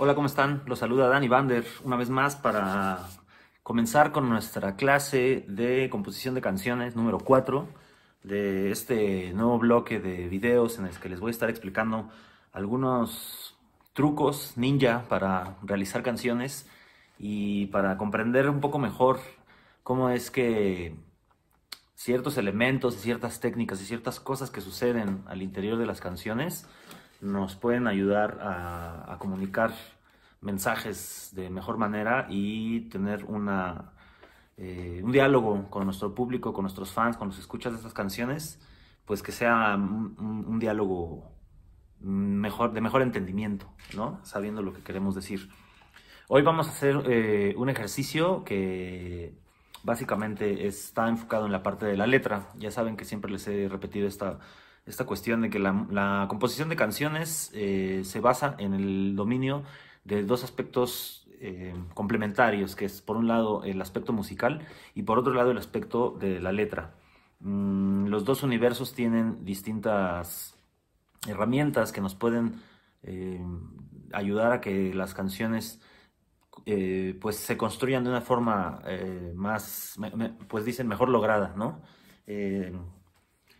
Hola, ¿cómo están? Los saluda Dani Bander una vez más para comenzar con nuestra clase de composición de canciones número 4 de este nuevo bloque de videos en el que les voy a estar explicando algunos trucos ninja para realizar canciones y para comprender un poco mejor cómo es que ciertos elementos ciertas técnicas y ciertas cosas que suceden al interior de las canciones nos pueden ayudar a, comunicar mensajes de mejor manera y tener una, eh, un diálogo con nuestro público, con nuestros fans, con los escuchas de estas canciones, pues que sea un, diálogo mejor, de mejor entendimiento, ¿no? Sabiendo lo que queremos decir. Hoy vamos a hacer eh, un ejercicio que básicamente está enfocado en la parte de la letra. Ya saben que siempre les he repetido esta esta cuestión de que la, composición de canciones eh, se basa en el dominio de dos aspectos eh, complementarios, que es por un lado el aspecto musical y por otro lado el aspecto de la letra. Mm, los dos universos tienen distintas herramientas que nos pueden eh, ayudar a que las canciones pues se construyan de una forma más, pues dicen, mejor lograda, ¿no?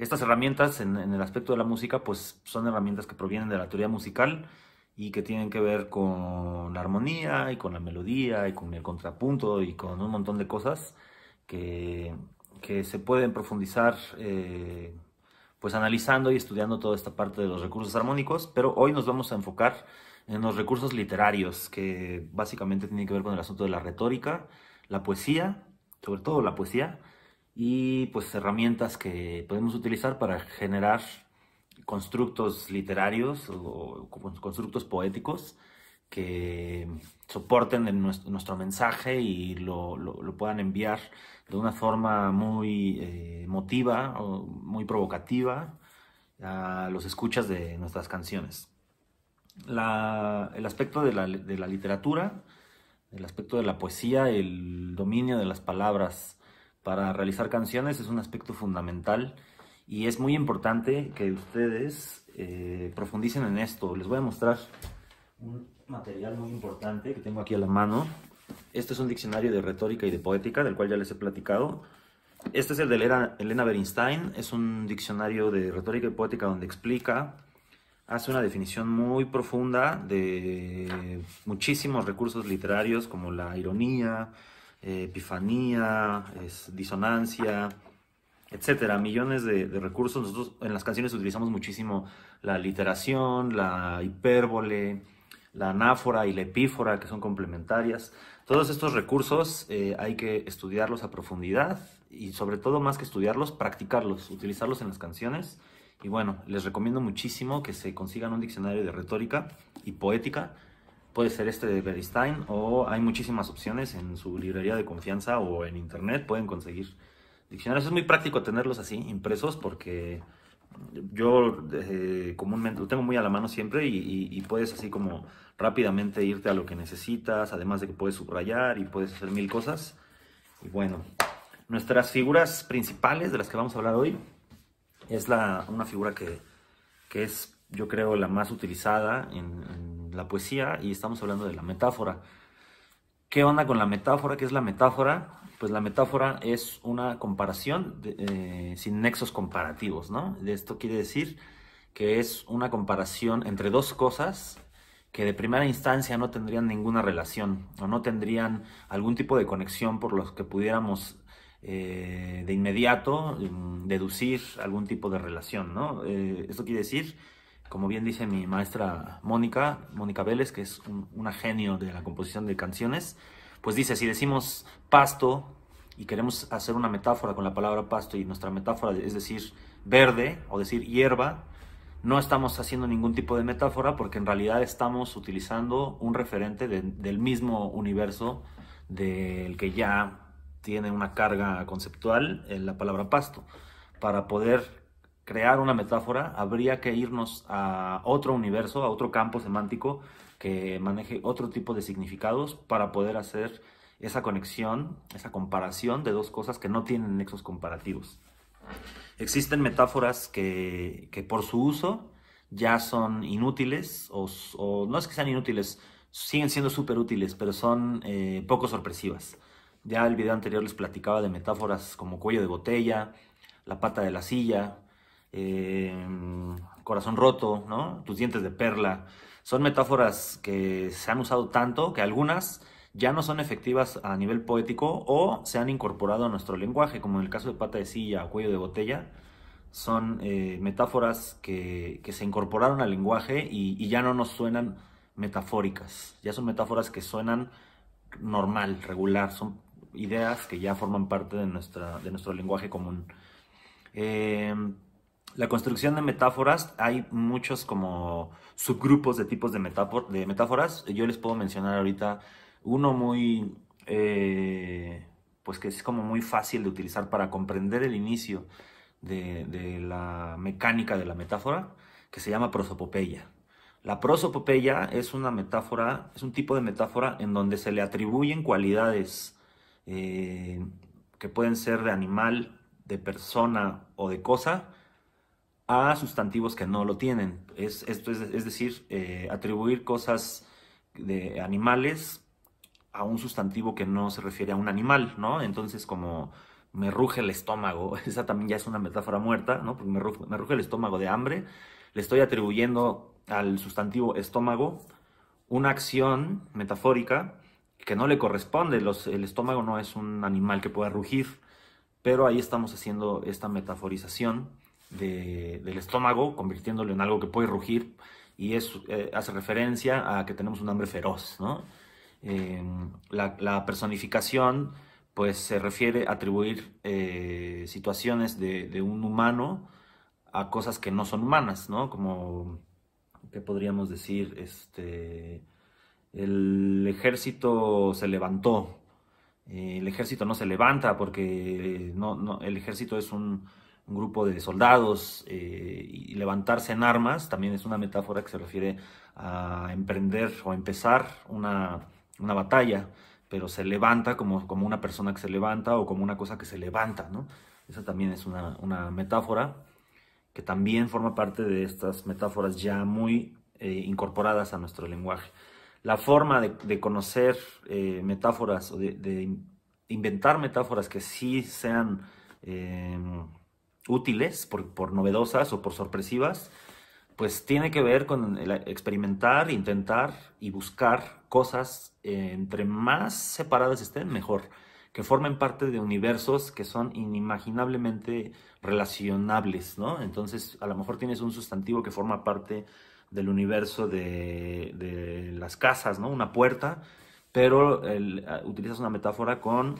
Estas herramientas en, el aspecto de la música, pues son herramientas que provienen de la teoría musical y que tienen que ver con la armonía y con la melodía y con el contrapunto y con un montón de cosas que, se pueden profundizar eh, pues analizando y estudiando toda esta parte de los recursos armónicos, pero hoy nos vamos a enfocar en los recursos literarios, que básicamente tienen que ver con el asunto de la retórica, la poesía, sobre todo la poesía, y pues herramientas que podemos utilizar para generar constructos literarios o, constructos poéticos que soporten nuestro, mensaje y lo, puedan enviar de una forma muy eh, emotiva o muy provocativa a los escuchas de nuestras canciones. el aspecto de la, de la literatura, el aspecto de la poesía, el dominio de las palabras, para realizar canciones es un aspecto fundamental y es muy importante que ustedes eh, profundicen en esto. Les voy a mostrar un material muy importante que tengo aquí a la mano. Este es un diccionario de retórica y de poética, del cual ya les he platicado. Este es el de Elena, Elena es un diccionario de retórica y poética donde explica, hace una definición muy profunda de muchísimos recursos literarios como la ironía, epifanía, disonancia, etcétera, millones de, recursos. Nosotros en las canciones utilizamos muchísimo la literación, la hipérbole, la anáfora y la epífora, que son complementarias. Todos estos recursos eh, hay que estudiarlos a profundidad y sobre todo más que estudiarlos, practicarlos, utilizarlos en las canciones. Y bueno, les recomiendo muchísimo que se consigan un diccionario de retórica y poética Puede ser este de Beristain o hay muchísimas opciones en su librería de confianza o en internet pueden conseguir diccionarios. Es muy práctico tenerlos así, impresos, porque yo eh, comúnmente lo tengo muy a la mano siempre y, puedes así como rápidamente irte a lo que necesitas, además de que puedes subrayar y puedes hacer mil cosas. Y bueno, nuestras figuras principales de las que vamos a hablar hoy es la, una figura que, es, yo creo, la más utilizada en la poesía y estamos hablando de la metáfora. ¿Qué onda con la metáfora? ¿Qué es la metáfora? Pues la metáfora es una comparación eh, sin nexos comparativos, ¿no? Esto quiere decir que es una comparación entre dos cosas que de primera instancia no tendrían ninguna relación o no tendrían algún tipo de conexión por los que pudiéramos eh, de inmediato mm, deducir algún tipo de relación, ¿no? Eh, esto quiere decir como bien dice mi maestra Mónica, Mónica Vélez, que es una genio de la composición de canciones, pues dice, si decimos pasto y queremos hacer una metáfora con la palabra pasto y nuestra metáfora es decir verde o decir hierba, no estamos haciendo ningún tipo de metáfora porque en realidad estamos utilizando un referente del mismo universo del que ya tiene una carga conceptual en la palabra pasto para poder crear una metáfora, habría que irnos a otro universo, a otro campo semántico que maneje otro tipo de significados para poder hacer esa conexión, esa comparación de dos cosas que no tienen nexos comparativos. Existen metáforas que, que por su uso ya son inútiles, o, no es que sean inútiles, siguen siendo súper útiles, pero son eh, poco sorpresivas. Ya el video anterior les platicaba de metáforas como cuello de botella, la pata de la silla, Em, corazón roto, ¿no? tus dientes de perla. Son metáforas que se han usado tanto que algunas ya no son efectivas a nivel poético o se han incorporado a nuestro lenguaje, como en el caso de pata de silla o cuello de botella. Son eh, metáforas que, se incorporaron al lenguaje y, ya no nos suenan metafóricas, ya son metáforas que suenan normal, regular, son ideas que ya forman parte de, nuestra, de nuestro lenguaje común. Eh, la construcción de metáforas, hay muchos como subgrupos de tipos de, metáforas. Yo les puedo mencionar ahorita uno muy, eh, pues que es como muy fácil de utilizar para comprender el inicio de, la mecánica de la metáfora, que se llama prosopopeya. La prosopopeya es una metáfora, es un tipo de metáfora en donde se le atribuyen cualidades eh, que pueden ser de animal, de persona o de cosa, a sustantivos que no lo tienen. Es, esto es, decir, eh, atribuir cosas de animales a un sustantivo que no se refiere a un animal, ¿no? Entonces, como me ruge el estómago, esa también ya es una metáfora muerta, ¿no? Porque me ruge, el estómago de hambre, le estoy atribuyendo al sustantivo estómago una acción metafórica que no le corresponde, el estómago no es un animal que pueda rugir, pero ahí estamos haciendo esta metaforización del estómago, convirtiéndolo en algo que puede rugir, y eso eh, hace referencia a que tenemos un hambre feroz. ¿no? Em, la, personificación pues, se refiere a atribuir eh, situaciones de, un humano a cosas que no son humanas, ¿no? como que podríamos decir, este, el ejército se levantó. Eh, el ejército no se levanta porque no, el ejército es un, un grupo de soldados eh, y levantarse en armas, también es una metáfora que se refiere a emprender o empezar una, batalla, pero se levanta como, como, una persona que se levanta o como una cosa que se levanta, ¿no? Esa también es una, metáfora que también forma parte de estas metáforas ya muy eh, incorporadas a nuestro lenguaje. La forma de, conocer eh, metáforas o de, inventar metáforas que sí sean útiles, por, por novedosas o por sorpresivas, pues tiene que ver con experimentar, intentar y buscar cosas eh, entre más separadas estén, mejor, que formen parte de universos que son inimaginablemente relacionables, ¿no? Entonces, a lo mejor tienes un sustantivo que forma parte del universo de, de las casas, ¿no? Una puerta, pero eh, utilizas una metáfora con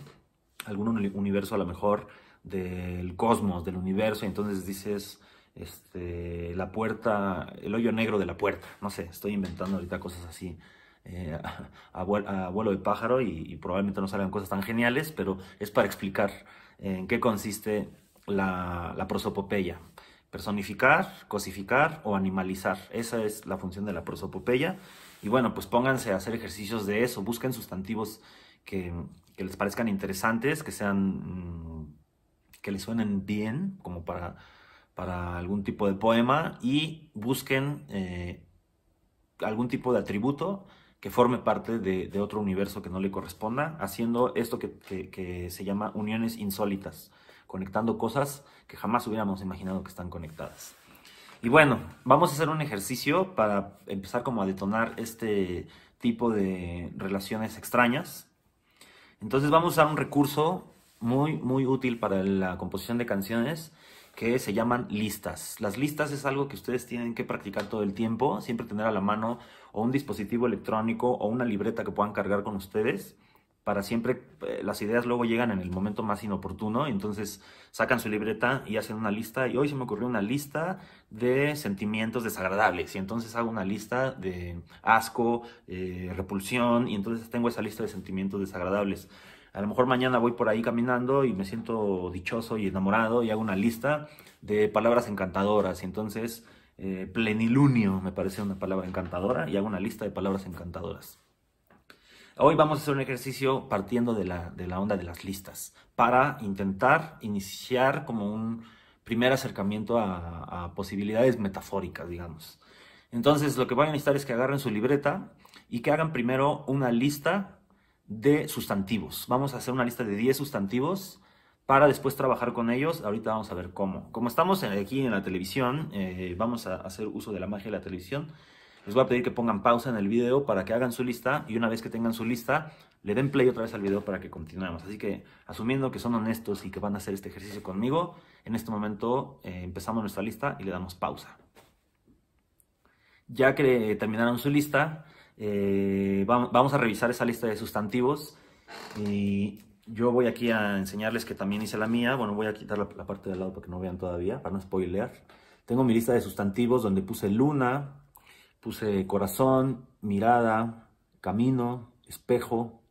algún universo a lo mejor del cosmos, del universo, y entonces dices este, la puerta, el hoyo negro de la puerta, no sé, estoy inventando ahorita cosas así. Eh, a, vuelo de pájaro y, probablemente no salgan cosas tan geniales, pero es para explicar eh, en qué consiste la, prosopopeya. Personificar, cosificar o animalizar. Esa es la función de la prosopopeya. Y bueno, pues pónganse a hacer ejercicios de eso, busquen sustantivos que, que les parezcan interesantes, que sean mm, que le suenen bien, como para, para algún tipo de poema, y busquen eh, algún tipo de atributo que forme parte de, otro universo que no le corresponda, haciendo esto que, que, se llama uniones insólitas, conectando cosas que jamás hubiéramos imaginado que están conectadas. Y bueno, vamos a hacer un ejercicio para empezar como a detonar este tipo de relaciones extrañas. Entonces vamos a usar un recurso muy, muy útil para la composición de canciones que se llaman listas. Las listas es algo que ustedes tienen que practicar todo el tiempo, siempre tener a la mano o un dispositivo electrónico o una libreta que puedan cargar con ustedes para siempre eh, las ideas luego llegan en el momento más inoportuno, entonces sacan su libreta y hacen una lista y hoy se me ocurrió una lista de sentimientos desagradables y entonces hago una lista de asco, eh, repulsión y entonces tengo esa lista de sentimientos desagradables. A lo mejor mañana voy por ahí caminando y me siento dichoso y enamorado y hago una lista de palabras encantadoras. Y entonces, eh, plenilunio me parece una palabra encantadora y hago una lista de palabras encantadoras. Hoy vamos a hacer un ejercicio partiendo de la, de la onda de las listas para intentar iniciar como un primer acercamiento a, a posibilidades metafóricas, digamos. Entonces, lo que van a necesitar es que agarren su libreta y que hagan primero una lista de sustantivos. Vamos a hacer una lista de 10 sustantivos para después trabajar con ellos. Ahorita vamos a ver cómo. Como estamos aquí en la televisión, eh, vamos a hacer uso de la magia de la televisión. Les voy a pedir que pongan pausa en el video para que hagan su lista y una vez que tengan su lista, le den play otra vez al video para que continuemos. Así que, asumiendo que son honestos y que van a hacer este ejercicio conmigo, en este momento eh, empezamos nuestra lista y le damos pausa. Ya que eh, terminaron su lista, eh, vamos a revisar esa lista de sustantivos y yo voy aquí a enseñarles que también hice la mía. Bueno, voy a quitar la, parte de al lado para que no vean todavía, para no spoilear. Tengo mi lista de sustantivos donde puse luna, puse corazón, mirada, camino, espejo,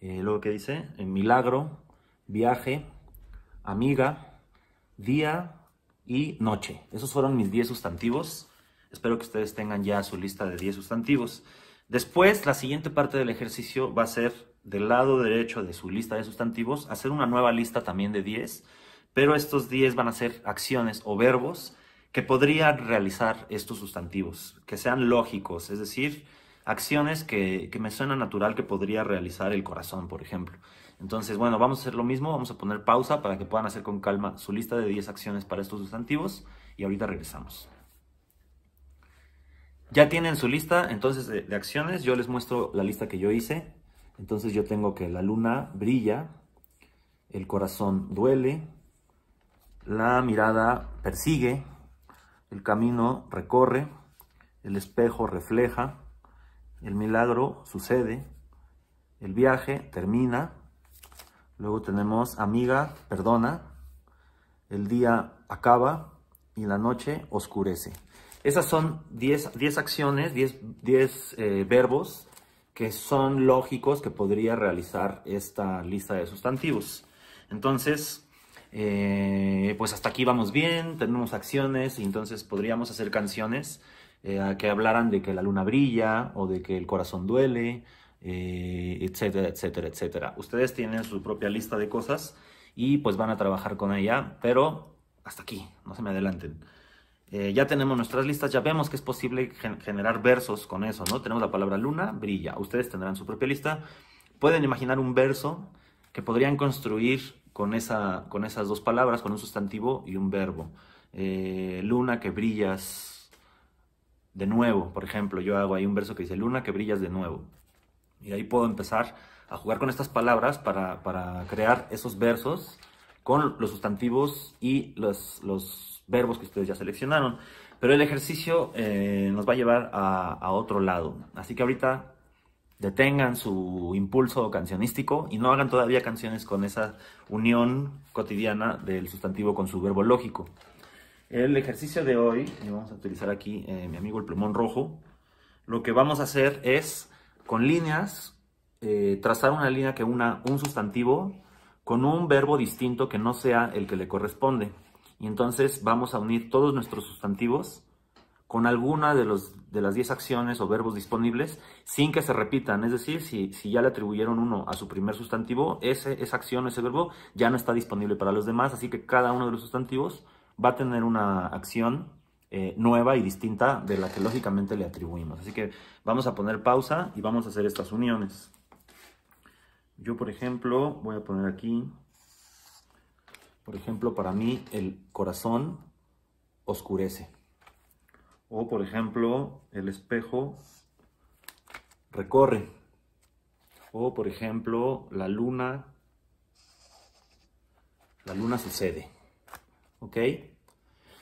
eh, luego que dice, eh, milagro, viaje, amiga, día y noche. Esos fueron mis 10 sustantivos. Espero que ustedes tengan ya su lista de 10 sustantivos. Después, la siguiente parte del ejercicio va a ser del lado derecho de su lista de sustantivos, hacer una nueva lista también de 10, pero estos 10 van a ser acciones o verbos que podrían realizar estos sustantivos, que sean lógicos, es decir, acciones que, me suena natural que podría realizar el corazón, por ejemplo. Entonces, bueno, vamos a hacer lo mismo, vamos a poner pausa para que puedan hacer con calma su lista de 10 acciones para estos sustantivos y ahorita regresamos. Ya tienen su lista, entonces, de, acciones. Yo les muestro la lista que yo hice. Entonces yo tengo que la luna brilla, el corazón duele, la mirada persigue, el camino recorre, el espejo refleja, el milagro sucede, el viaje termina. Luego tenemos amiga, perdona, el día acaba y la noche oscurece. Esas son 10, acciones, 10, eh, verbos que son lógicos que podría realizar esta lista de sustantivos. Entonces, eh, pues hasta aquí vamos bien, tenemos acciones y entonces podríamos hacer canciones eh, que hablaran de que la luna brilla o de que el corazón duele, etcétera, etcétera, etcétera. Ustedes tienen su propia lista de cosas y pues van a trabajar con ella, pero hasta aquí, no se me adelanten. Eh, ya tenemos nuestras listas, ya vemos que es posible generar versos con eso, ¿no? Tenemos la palabra luna, brilla. Ustedes tendrán su propia lista. Pueden imaginar un verso que podrían construir con, esa, con esas dos palabras, con un sustantivo y un verbo. Eh, luna que brillas de nuevo, por ejemplo, yo hago ahí un verso que dice luna que brillas de nuevo. Y ahí puedo empezar a jugar con estas palabras para, para crear esos versos con los sustantivos y los, los verbos que ustedes ya seleccionaron. Pero el ejercicio eh, nos va a llevar a, otro lado. Así que ahorita detengan su impulso cancionístico y no hagan todavía canciones con esa unión cotidiana del sustantivo con su verbo lógico. El ejercicio de hoy, y vamos a utilizar aquí eh, mi amigo el plumón rojo, lo que vamos a hacer es con líneas eh, trazar una línea que una un sustantivo con un verbo distinto que no sea el que le corresponde. Y entonces vamos a unir todos nuestros sustantivos con alguna de, los, de las 10 acciones o verbos disponibles sin que se repitan. Es decir, si, si ya le atribuyeron uno a su primer sustantivo, esa acción, ese verbo ya no está disponible para los demás, así que cada uno de los sustantivos va a tener una acción eh, nueva y distinta de la que lógicamente le atribuimos. Así que vamos a poner pausa y vamos a hacer estas uniones. Yo, por ejemplo, voy a poner aquí por ejemplo, para mí el corazón oscurece. O por ejemplo, el espejo recorre. O por ejemplo, la luna, la luna sucede. ¿Ok?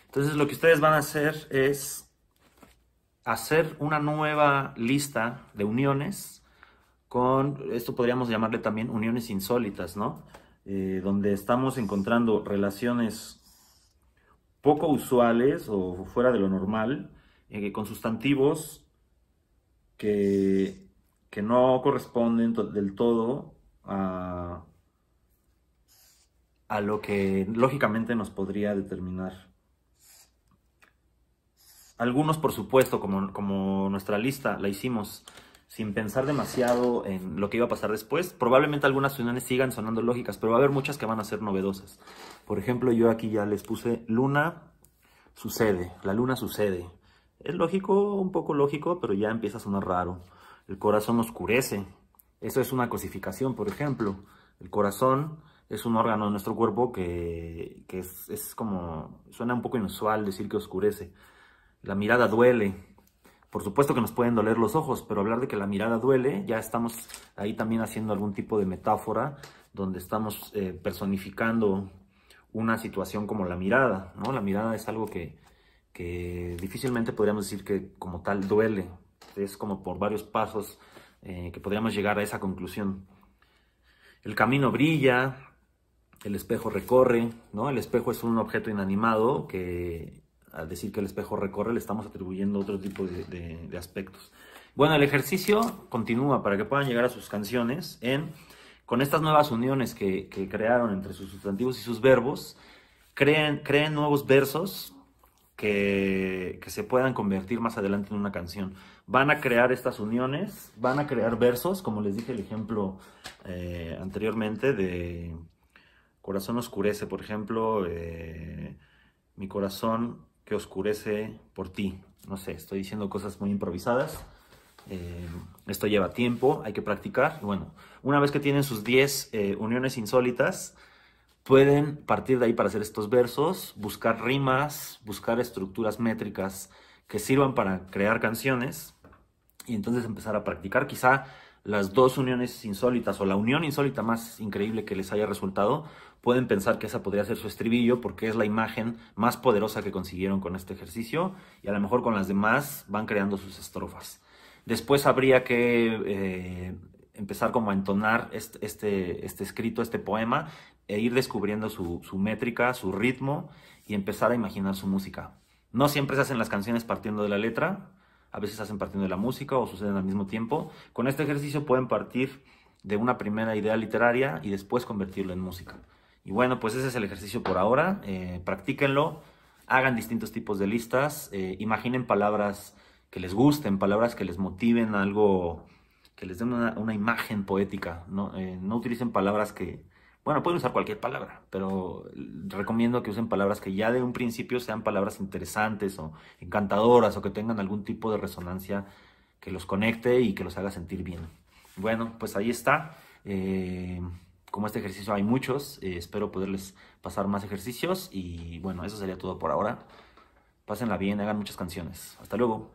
Entonces lo que ustedes van a hacer es hacer una nueva lista de uniones con, esto podríamos llamarle también uniones insólitas, ¿no? Eh, donde estamos encontrando relaciones poco usuales o fuera de lo normal, eh, con sustantivos que, que no corresponden del todo a, a lo que lógicamente nos podría determinar. Algunos, por supuesto, como, como nuestra lista la hicimos sin pensar demasiado en lo que iba a pasar después. Probablemente algunas uniones sigan sonando lógicas, pero va a haber muchas que van a ser novedosas. Por ejemplo, yo aquí ya les puse luna sucede, la luna sucede. Es lógico, un poco lógico, pero ya empieza a sonar raro. El corazón oscurece. Eso es una cosificación, por ejemplo. El corazón es un órgano de nuestro cuerpo que, es como, suena un poco inusual decir que oscurece. La mirada duele, por supuesto que nos pueden doler los ojos, pero hablar de que la mirada duele, ya estamos ahí también haciendo algún tipo de metáfora donde estamos eh, personificando una situación como la mirada, ¿no? La mirada es algo que, difícilmente podríamos decir que como tal duele. Es como por varios pasos eh, que podríamos llegar a esa conclusión. El camino brilla, el espejo recorre, ¿no? El espejo es un objeto inanimado que al decir que el espejo recorre, le estamos atribuyendo otro tipo de, aspectos. Bueno, el ejercicio continúa para que puedan llegar a sus canciones en, con estas nuevas uniones que, crearon entre sus sustantivos y sus verbos, creen, creen nuevos versos que, se puedan convertir más adelante en una canción. Van a crear estas uniones, van a crear versos, como les dije el ejemplo eh, anteriormente de Corazón Oscurece, por ejemplo, eh, mi corazón que oscurece por ti. No sé, estoy diciendo cosas muy improvisadas. Eh, esto lleva tiempo, hay que practicar. bueno, una vez que tienen sus 10 eh, uniones insólitas, pueden partir de ahí para hacer estos versos, buscar rimas, buscar estructuras métricas que sirvan para crear canciones y entonces empezar a practicar. Quizá las dos uniones insólitas o la unión insólita más increíble que les haya resultado pueden pensar que esa podría ser su estribillo porque es la imagen más poderosa que consiguieron con este ejercicio y a lo mejor con las demás van creando sus estrofas. Después habría que eh, empezar como a entonar este, este, este, escrito, este poema, e ir descubriendo su, métrica, su ritmo y empezar a imaginar su música. No siempre se hacen las canciones partiendo de la letra, a veces se hacen partiendo de la música o suceden al mismo tiempo. Con este ejercicio pueden partir de una primera idea literaria y después convertirlo en música. Y bueno, pues ese es el ejercicio por ahora. Eh, practíquenlo, hagan distintos tipos de listas, eh, imaginen palabras que les gusten, palabras que les motiven algo, que les den una, imagen poética. No, eh, no utilicen palabras que, bueno, pueden usar cualquier palabra, pero recomiendo que usen palabras que ya de un principio sean palabras interesantes o encantadoras o que tengan algún tipo de resonancia que los conecte y que los haga sentir bien. Bueno, pues ahí está como este ejercicio hay muchos, eh, espero poderles pasar más ejercicios y bueno, eso sería todo por ahora. Pásenla bien, hagan muchas canciones. Hasta luego.